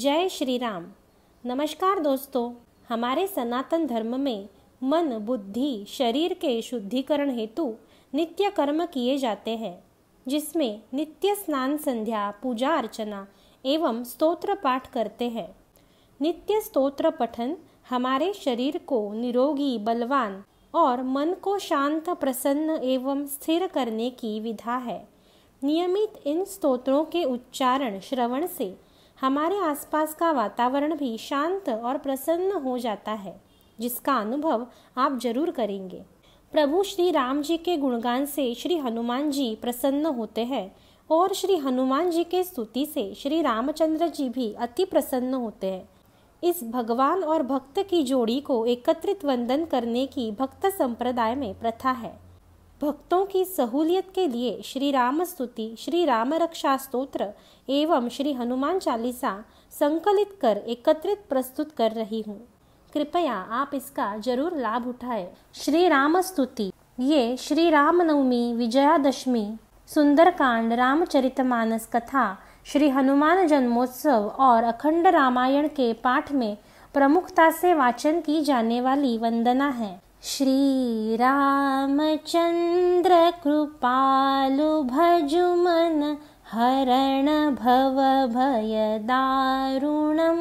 जय श्री राम नमस्कार दोस्तों हमारे सनातन धर्म में मन बुद्धि शरीर के शुद्धिकरण हेतु नित्य कर्म किए जाते हैं जिसमें नित्य स्नान संध्या पूजा अर्चना एवं स्तोत्र पाठ करते हैं नित्य स्तोत्र पठन हमारे शरीर को निरोगी बलवान और मन को शांत प्रसन्न एवं स्थिर करने की विधा है नियमित इन स्तोत्रों के उच्चारण श्रवण से हमारे आसपास का वातावरण भी शांत और प्रसन्न हो जाता है जिसका अनुभव आप जरूर करेंगे प्रभु श्री राम जी के गुणगान से श्री हनुमान जी प्रसन्न होते हैं और श्री हनुमान जी के स्तुति से श्री रामचंद्र जी भी अति प्रसन्न होते हैं इस भगवान और भक्त की जोड़ी को एकत्रित वंदन करने की भक्त संप्रदाय में प्रथा है भक्तों की सहूलियत के लिए श्री राम स्तुति श्री राम रक्षा स्त्रोत्र एवं श्री हनुमान चालीसा संकलित कर एकत्रित प्रस्तुत कर रही हूँ कृपया आप इसका जरूर लाभ उठाएं। श्री राम स्तुति ये श्री राम नवमी विजयादशमी सुंदरकांड रामचरितमानस कथा श्री हनुमान जन्मोत्सव और अखंड रामायण के पाठ में प्रमुखता से वाचन की जाने वाली वंदना है श्रीरामचन्द्रकृपालुभजुमन हरण भवभयदारुणं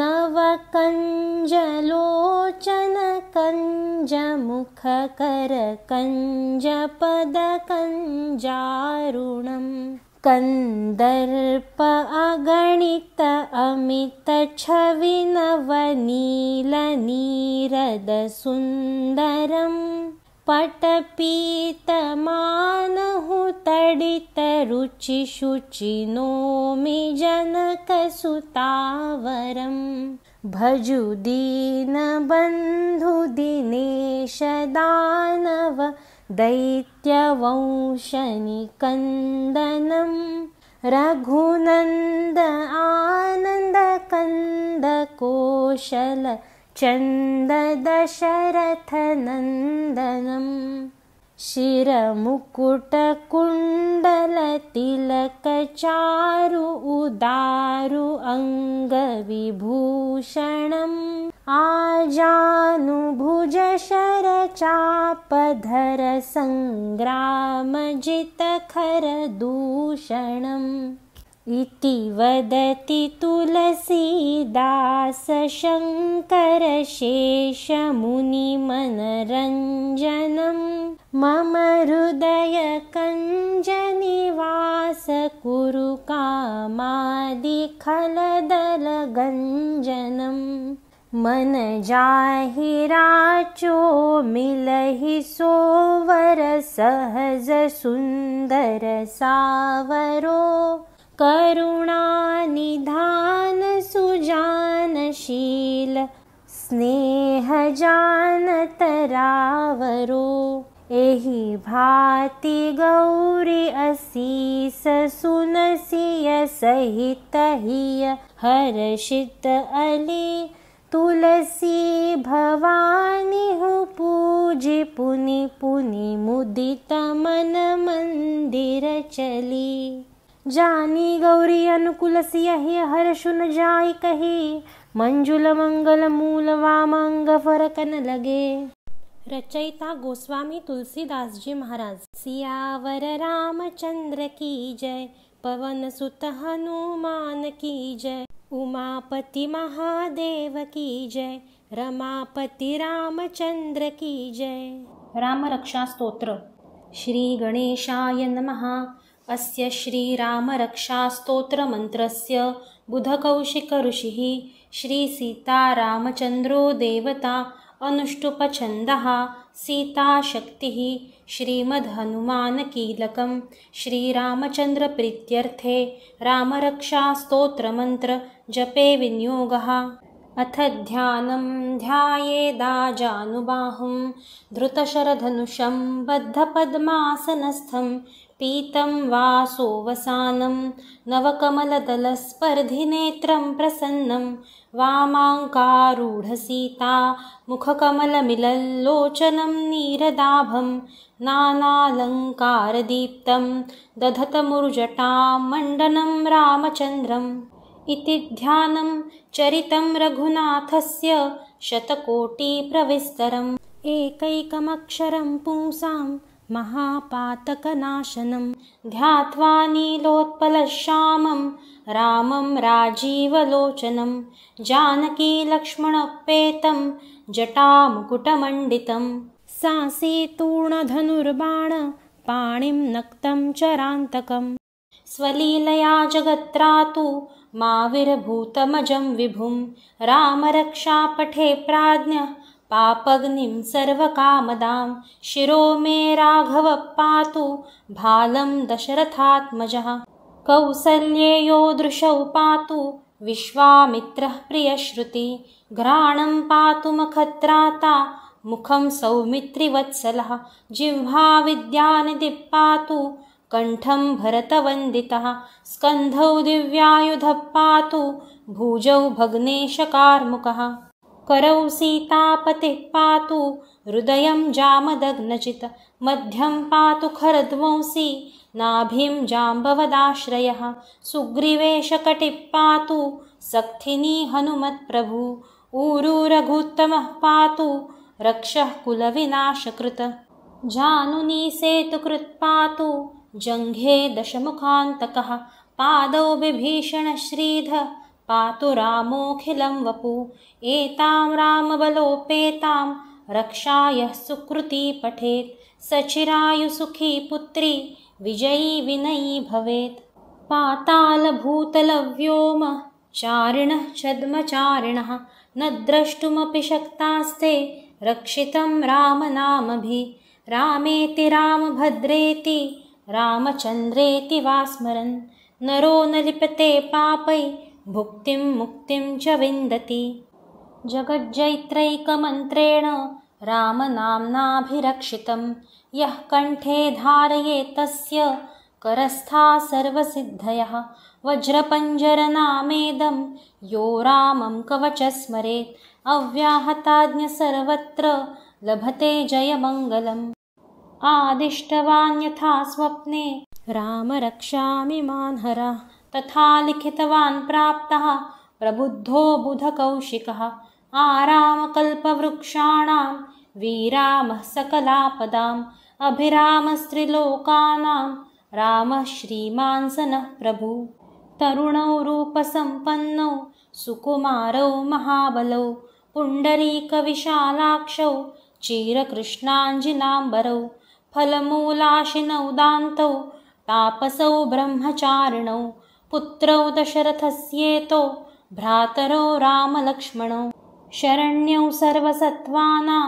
नवकञ्जलोचनकञ्जमुखकरकञ्जपदकञ्जारुणम् कन्दर्प अगणित अमित निरद सुन्दरम् पट् तडित रुचि शुचि नोमि जनकसुतावरम् भजु दिनेश दानव दैत्यवंशनिकन्दनं रघुनन्द आनन्दकन्दकोशलचन्द दशरथनन्दनम् शिरमुकुटकुण्डलतिलकचारु उदारु अङ्गविभूषणम् आजानु इति वदति तुलसीदासशङ्करशेषमुनिमनरञ्जनं मम हृदयकञ्जनि वासकुरुकामादिखलदलगञ्जनं मन मिलहि सोवर सहज सुन्दर सावरो करुणानिधान सुजानशील स्नेह जानतरावरो एहि भाति गौरी सुनसिय सहित हिय हर्षित अलि तुलसी हु पूजि पुनि पुनि मुदित मन मन्दिर चली जानी गौरी अनुकूल सिहि हर्ष मञ्जुल मङ्गल लगे रचयिता गोस्वामी तुलसीदास जी महाराज सियावर की जय पवन सुत हनुमान की जय उमापति महादेव की जय रमापति रामचन्द्र की जय राम रक्षा स्तोत्र श्री गणेशाय नमः अस्य श्रीरामरक्षास्तोत्रमन्त्रस्य बुधकौशिकऋषिः श्रीसीतारामचन्द्रो देवता अनुष्टुपछन्दः सीताशक्तिः श्रीमद्हनुमानकीलकं श्रीरामचन्द्रप्रीत्यर्थे रामरक्षास्तोत्रमन्त्र जपे विनियोगः अथ ध्यानं ध्यायेदाजानुबाहुं धृतशरधनुषं बद्धपद्मासनस्थं पीतं वासोवसानं नवकमलदलस्पर्धिनेत्रं प्रसन्नं वामाङ्कारूढसीता मुखकमलमिलल्लोचनं नीरदाभं नानालङ्कारदीप्तं दधतमुरुजटा रामचन्द्रम् इति ध्यानं चरितं रघुनाथस्य शतकोटिप्रविस्तरम् एकैकमक्षरं पुंसाम् महापातकनाशनं ध्यात्वा नीलोत्पलश्यामम् रामं राजीवलोचनं जानकीलक्ष्मणप्रेतं जटामुकुटमण्डितम् सासीतूर्णधनुर्बाण पाणिम् नक्तम् चरान्तकम् स्वलीलया जगत्रातु माविर्भूतमजं विभुम् रामरक्षापठे प्राज्ञ पापग्निं सर्वकामदां मे राघव पातु भालं दशरथात्मजः कौसल्येयो दृशौ पातु विश्वामित्रः प्रियश्रुती घ्राणं मखत्राता मुखं सौमित्रिवत्सलः जिह्वा जिह्वाविद्यानिधि पातु कण्ठं भरतवन्दितः स्कन्धौ दिव्यायुधः पातु भुजौ भग्नेशकार्मुकः करौ सीतापतिः पातु हृदयं जामदग्नचित् मध्यं पातु खरध्वंसि नाभिं जाम्बवदाश्रयः सुग्रीवेशकटिः पातु सक्थिनी हनुमत्प्रभु ऊरुरघुत्तमः पातु रक्षः कुलविनाशकृत जानुनी पातु जङ्घे दशमुखान्तकः पादौ विभीषणश्रीध पातु रामोऽखिलं वपु एतां रामबलोपेतां रक्षायः सुकृती पठेत् सुखी पुत्री विजयी विनयी भवेत् चारिणः छद्मचारिणः न द्रष्टुमपि शक्तास्ते रक्षितं रामनामभि रामेति रामभद्रेति रामचन्द्रेति वा स्मरन् नरो न लिपते पापै भुक्तिं मुक्तिं च विन्दति जगज्जैत्रैकमन्त्रेण रामनाम्नाभिरक्षितं यः कण्ठे धारये तस्य करस्था सर्वसिद्धयः वज्रपञ्जरनामेदं यो रामं कवच स्मरेत् अव्याहताज्ञ सर्वत्र लभते जयमङ्गलम् आदिष्टवान्यथा स्वप्ने राम रक्षामि तथा लिखितवान् प्राप्तः प्रबुद्धो बुधकौशिकः आरामकल्पवृक्षाणां विरामः सकलापदाम् अभिरामस्त्रिलोकानां रामः श्रीमांसनः प्रभु तरुणौ रूपसम्पन्नौ सुकुमारौ महाबलौ पुण्डरीकविशालाक्षौ चीरकृष्णाञ्जिनाम्बरौ फलमूलाशिनौ दान्तौ तापसौ ब्रह्मचारिणौ पुत्रौ दशरथस्येतो भ्रातरो रामलक्ष्मणौ शरण्यौ सर्वसत्त्वानां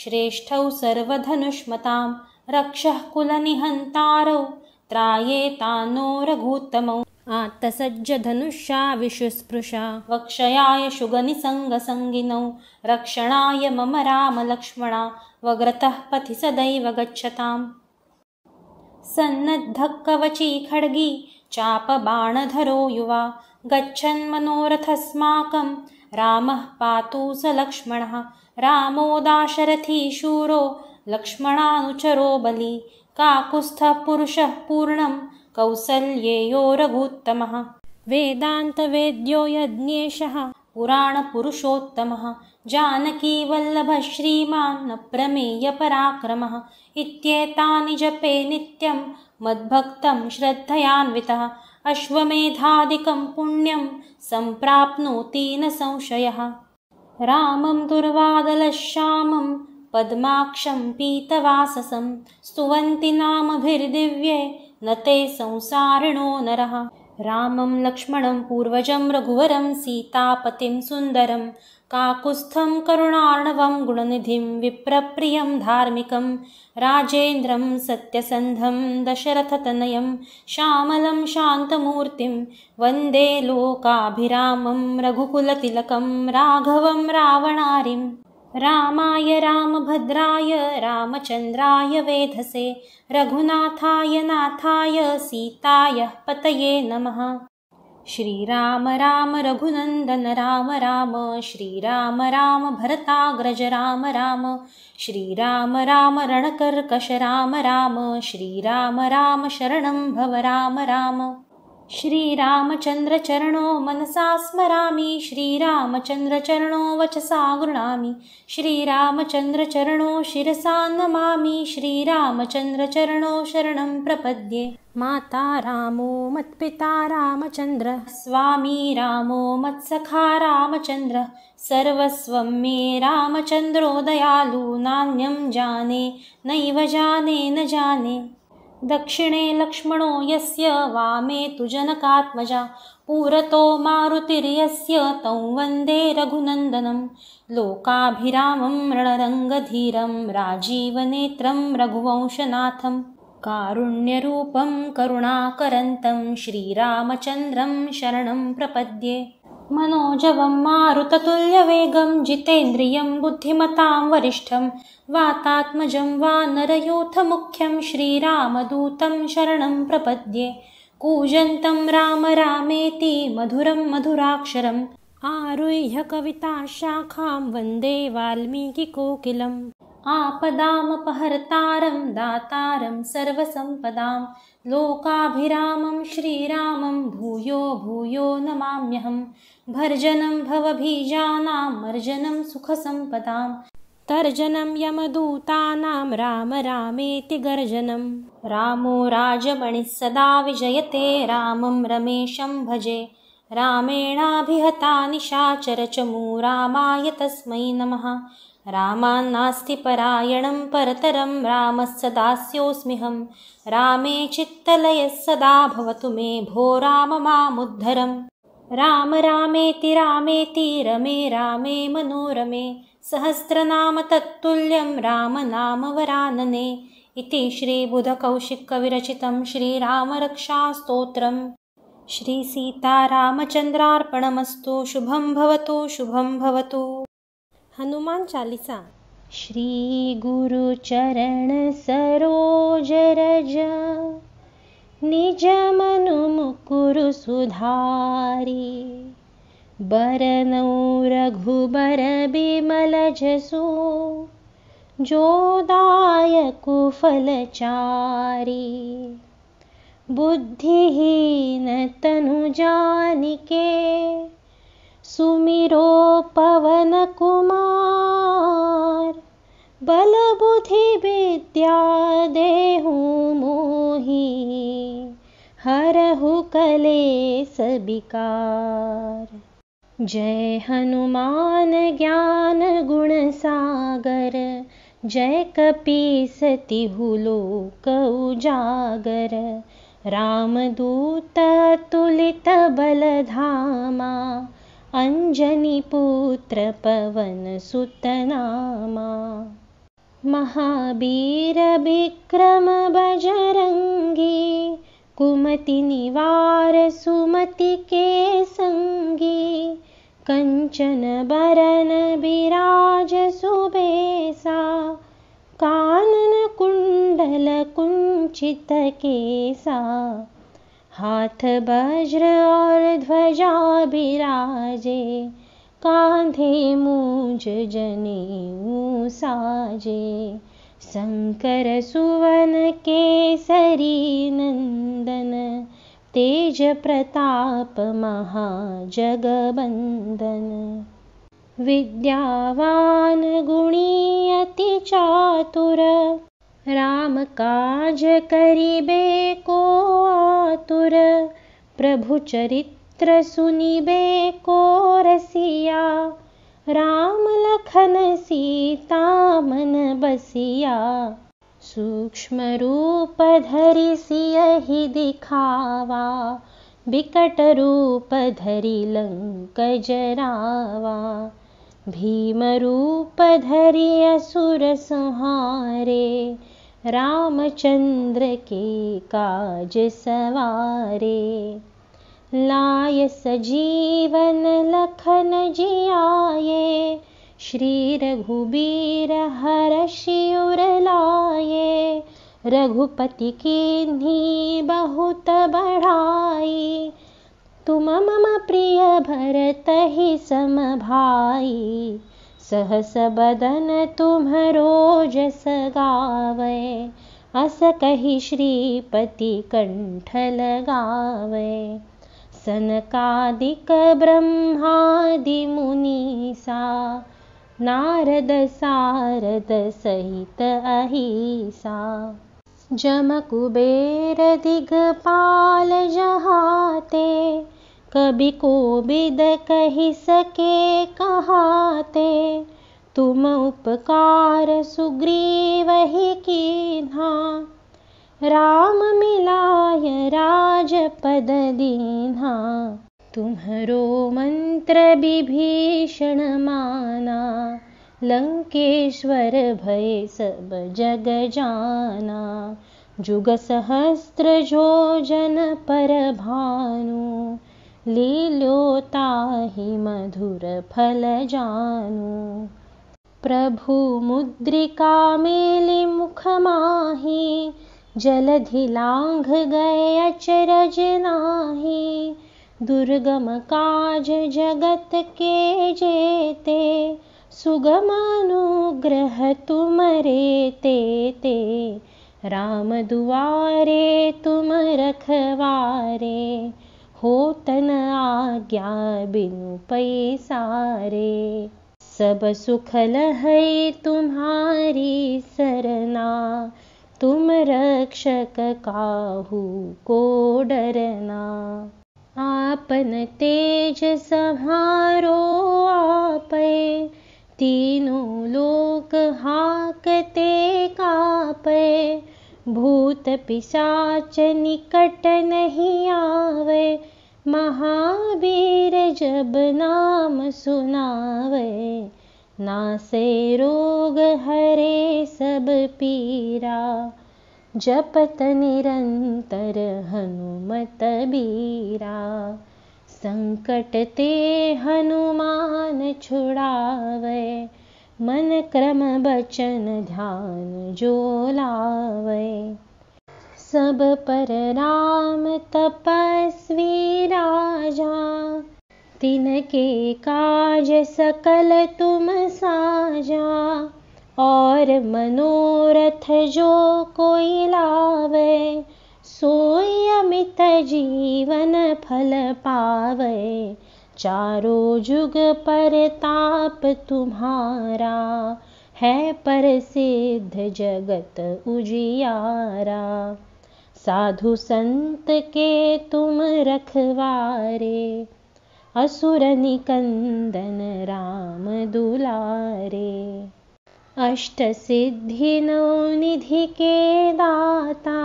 श्रेष्ठौ सर्वधनुष्मतां रक्षः कुलनिहन्तारौ त्रायेतानोरघूत्तमौ आत्तसज्जधनुष्या विशुस्पृशा वक्षयाय शुगनिसङ्गसङ्गिनौ रक्षणाय मम रामलक्ष्मणा वग्रतः पथि सदैव गच्छताम् कवची खड्गी चापबाणधरो युवा गच्छन्मनोरथस्माकं रामः पातु स लक्ष्मणः रामो दाशरथीशूरो लक्ष्मणानुचरो बली काकुत्स्थपुरुषः पूर्णं कौसल्येयो रघुत्तमः वेदान्तवेद्यो यज्ञेशः पुराणपुरुषोत्तमः जानकीवल्लभ श्रीमान्न प्रमेयपराक्रमः इत्येतानि जपे नित्यं मद्भक्तं श्रद्धयान्वितः अश्वमेधादिकं पुण्यं सम्प्राप्नोति न संशयः रामं दुर्वादलश्यामं पद्माक्षं पीतवाससं स्तुवन्ति नामभिर्दिव्ये न ते संसारिणो नरः रामं लक्ष्मणं पूर्वजं रघुवरं सीतापतिं सुन्दरं काकुस्थं करुणार्णवं गुणनिधिं विप्रप्रियं धार्मिकं राजेन्द्रं सत्यसन्धं दशरथतनयं श्यामलं शान्तमूर्तिं वन्दे लोकाभिरामं रघुकुलतिलकं राघवं रावणारिम् रामाय रामभद्राय रामचन्द्राय वेधसे रघुनाथाय नाथाय सीताय पतये नमः श्रीराम राम रघुनन्दन राम राम श्रीराम राम भरताग्रज राम श्रीराम रणकर्कश राम राम श्रीराम शरणं भव राम राम श्रीरामचन्द्रचरणो मनसा स्मरामि श्रीरामचन्द्रचरणो वचसा गृणामि श्रीरामचन्द्रचरणो शिरसा नमामि श्रीरामचन्द्रचरणो शरणं प्रपद्ये माता रामो मत्पिता रामचन्द्र स्वामी रामो मत्सखा रामचन्द्र सर्वस्वं मे रामचन्द्रो दयालु नान्यं जाने नैव जाने न जाने दक्षिणे लक्ष्मणो यस्य वामे तु जनकात्मजा पूरतो मारुतिर्यस्य तं वन्दे रघुनन्दनं लोकाभिरामं रणरङ्गधीरं राजीवनेत्रं रघुवंशनाथं कारुण्यरूपं करुणाकरन्तं श्रीरामचन्द्रं शरणं प्रपद्ये मनोजवं मारुततुल्यवेगं जितेन्द्रियं बुद्धिमतां वरिष्ठं वातात्मजं वा नरयूथमुख्यं श्रीरामदूतं शरणं प्रपद्ये कूजन्तं राम रामेति मधुराक्षरं मधुराक्षरम् आरुह्य कविताशाखां वन्दे वाल्मीकिकोकिलम् आपदामपहर्तारं दातारं सर्वसम्पदां लोकाभिरामं श्रीरामं भूयो भूयो नमाम्यहम् भर्जनं भवबीजानां मर्जनं सुखसम्पदां तर्जनं यमदूतानां राम रामेति गर्जनं रामो राजमणिः सदा विजयते रामं रमेशं भजे रामेणाभिहता निशाचरचमू रामाय तस्मै नमः रामान्नास्ति परायणं परतरं सदास्योऽस्म्यहं रामे चित्तलयः सदा भवतु मे भो राम मामुद्धरम् राम रामेति रामेति रमे रामे मनोरमे सहस्रनाम तत्तुल्यं रामनामवरानने इति श्रीबुधकौशिकविरचितं श्रीरामरक्षास्तोत्रम् श्रीसीतारामचन्द्रार्पणमस्तु शुभं भवतु शुभं भवतु हनुमान चालिसा श्रीगुरुचरणसरोजरज निज मनु मुकुरु सुधारी बरनौ रघुबर बिमल जसु जोदायकु फलचारी बुद्धिहीन तनु जानिके सुमिरो पवन कुमार बल बुद्धि विद्या देहु मोही हरहु कले कलेस बिकार। जय हनुमान ज्ञान गुण सागर जय कपी सति हु उजागर। जागर बल बलधामा अंजनी पुत्र पवन सुतनामा महाबीर विक्रम बजरंगी। कुमति निवार सुमति के संगी कंचन बरन विराज सुबेसा कानन कुंडल कुंचित केसा हाथ वज्र और ध्वजा विराजे कांधे मूज जनेऊ साजे शङ्करसुवन केसरी नन्दन तेजप्रताप महाजगवन्दन विद्यावान् को आतुर आतुर प्रभुचरित्र सुनिबे रसिया राम लखन सीता मन बसिया सूक्ष्म रूप धरि सियहि दिखावा बिकट रूप धरि लंक जरावा भीम रूप धरि असुर संहारे रामचंद्र के काज सवारे लाय सजीवन लखन जियाए श्री रघुबीर हर शिवर लाए रघुपति की बहुत बढ़ाई तुम मम प्रिय भरत ही सम भाई सहस बदन रोज स गावे अस कही श्रीपति कंठ लगावे सनकादिक ब्रह्मादि मुनीसा नारद सारद सहित अहिसा दिग दिगपाल जहाते कभी को बिद कहि सके कहाते तुम उपकार सुग्रीव ही धा राम मिलाय पद दीना तुम्हरो मंत्र विभीषण माना लंकेश्वर भय सब जग जाना जुग सहस्त्र जो जन पर भानु लील्यो मधुर फल जानु प्रभु मुद्रिका मेली मुख माही जलधि लांघ गए अचरज नाही दुर्गम काज जगत के जेते सुगम अनुग्रह तुम रे ते ते राम दुआरे तुम रखवारे हो तन आज्ञा बिनु पैसारे सब सुख लहै तुम्हारी सरना तुम रक्षक काहू को डरना आपन तेज संहारो आप तीनों लोक हाकते कापे भूत पिशाच निकट नहीं आवे महावीर जब नाम सुनावे रोग हरे सब पीरा जपत निरन्तर हनुमत बीरा संकट ते हनुमान छोडाव मन क्रम बचन ध्यान लावे सब पर राम तपस्वी राजा के काज सकल तुम साजा और मनोरथ जो कोई लावे सोई अमित जीवन फल पावे चारों जुग पर ताप तुम्हारा है पर सिद्ध जगत उजियारा साधु संत के तुम रखवारे असुर निकंदन राम दुलारे अष्ट सिद्धि निधि के दाता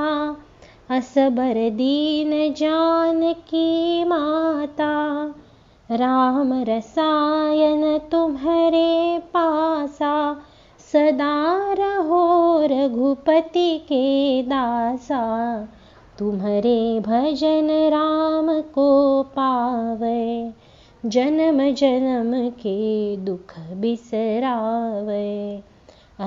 असबर दीन जान की माता राम रसायन तुम्हारे पासा सदा रहो रघुपति के दासा तुम्हारे भजन राम को पावे जन्म जन्म के दुख बिसरावे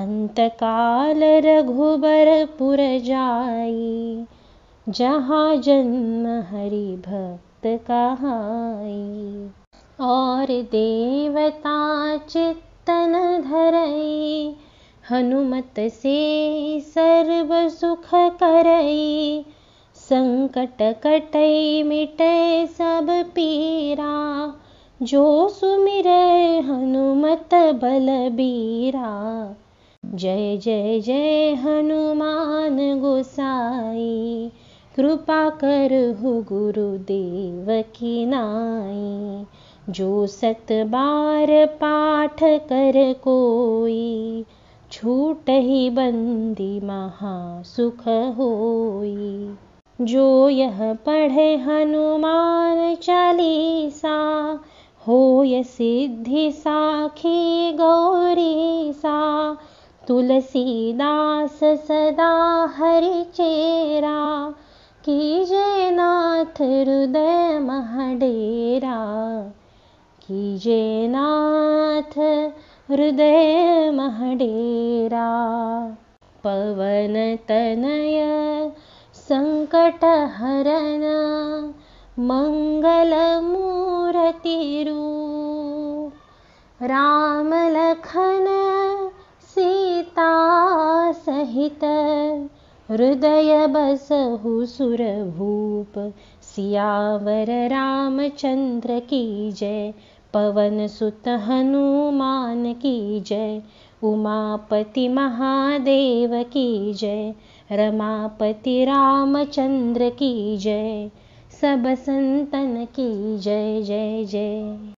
अंतकाल रघुबर पुर जाई जहाँ जन्म हरि भक्त कहाई और देवता चित्तन धरई हनुमत से सर्व सुख करई संकट कटै मिटै सब पीरा जो सुमिर हनुमत बलबीरा जय जय जय हनुमान गोसाई कृपा करहु गुरुदेव की नाई जो सत बार पाठ कर कोई छूट ही बंदी महा सुख होई जो यह पढ़े हनुमान हो य सिद्धि साखी गौरीसा सदा दास सदा कीजे नाथ हृदय महडेरा कीजे नाथ हृदय महडेरा पवन तनया सङ्कटहरण मङ्गलमूरतिरु रामलखन सीता सहित हृदय बसहु सुरभूप सियावर रामचन्द्र की जय पवन हनुमान की जय उमापति महादेव की जय रमापति रामचंद्र की जय सब संतन की जय जय जय